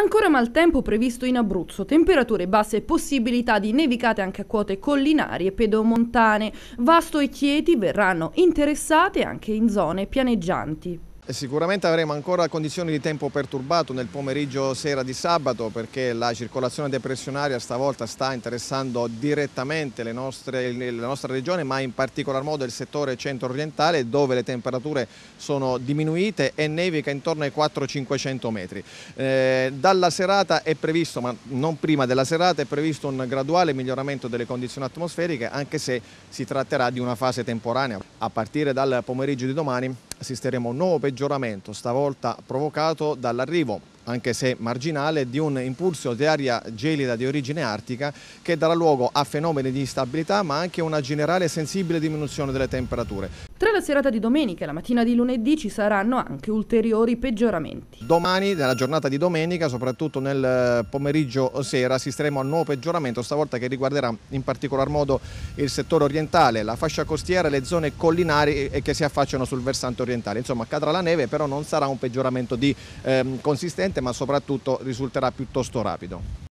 Ancora maltempo previsto in Abruzzo, temperature basse e possibilità di nevicate anche a quote collinari e pedomontane. Vasto e Chieti verranno interessate anche in zone pianeggianti. Sicuramente avremo ancora condizioni di tempo perturbato nel pomeriggio sera di sabato perché la circolazione depressionaria stavolta sta interessando direttamente nostre, la nostra regione ma in particolar modo il settore centro-orientale dove le temperature sono diminuite e nevica intorno ai 400-500 metri. Eh, dalla serata è previsto, ma non prima della serata, è previsto un graduale miglioramento delle condizioni atmosferiche anche se si tratterà di una fase temporanea. A partire dal pomeriggio di domani assisteremo a un nuovo peggioramento, stavolta provocato dall'arrivo anche se marginale, di un impulso di aria gelida di origine artica che darà luogo a fenomeni di instabilità ma anche una generale sensibile diminuzione delle temperature. Tra la serata di domenica e la mattina di lunedì ci saranno anche ulteriori peggioramenti. Domani, nella giornata di domenica, soprattutto nel eh, pomeriggio sera, assisteremo a un nuovo peggioramento, stavolta che riguarderà in particolar modo il settore orientale, la fascia costiera, e le zone collinari che si affacciano sul versante orientale. Insomma, cadrà la neve, però non sarà un peggioramento di, eh, consistente, ma soprattutto risulterà piuttosto rapido.